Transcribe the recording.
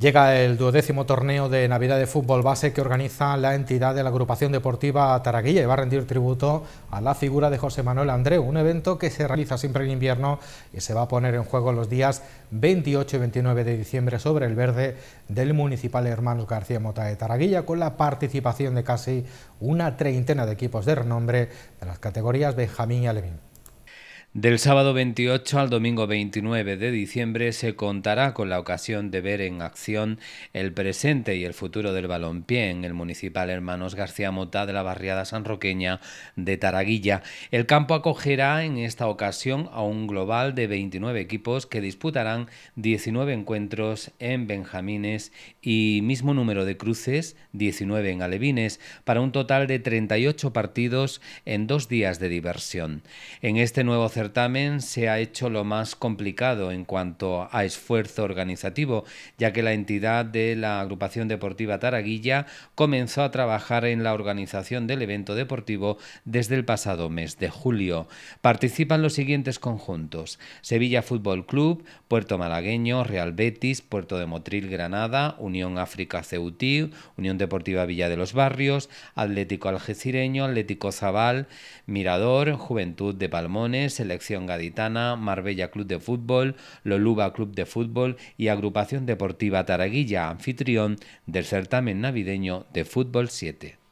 Llega el duodécimo torneo de Navidad de fútbol base que organiza la entidad de la agrupación deportiva Taraguilla y va a rendir tributo a la figura de José Manuel Andreu, un evento que se realiza siempre en invierno y se va a poner en juego los días 28 y 29 de diciembre sobre el verde del municipal Hermanos García Mota de Taraguilla con la participación de casi una treintena de equipos de renombre de las categorías Benjamín y Alevín. Del sábado 28 al domingo 29 de diciembre se contará con la ocasión de ver en acción el presente y el futuro del balompié en el municipal Hermanos García Mota de la barriada sanroqueña de Taraguilla. El campo acogerá en esta ocasión a un global de 29 equipos que disputarán 19 encuentros en Benjamines y mismo número de cruces, 19 en Alevines, para un total de 38 partidos en dos días de diversión. En este nuevo certamen se ha hecho lo más complicado en cuanto a esfuerzo organizativo, ya que la entidad de la agrupación deportiva Taraguilla comenzó a trabajar en la organización del evento deportivo desde el pasado mes de julio. Participan los siguientes conjuntos: Sevilla Fútbol Club, Puerto Malagueño, Real Betis, Puerto de Motril Granada, Unión África Ceutí, Unión Deportiva Villa de los Barrios, Atlético Algecireño, Atlético Zabal, Mirador, Juventud de Palmones, el Selección Gaditana, Marbella Club de Fútbol, Loluba Club de Fútbol y Agrupación Deportiva Taraguilla, anfitrión del certamen navideño de Fútbol 7.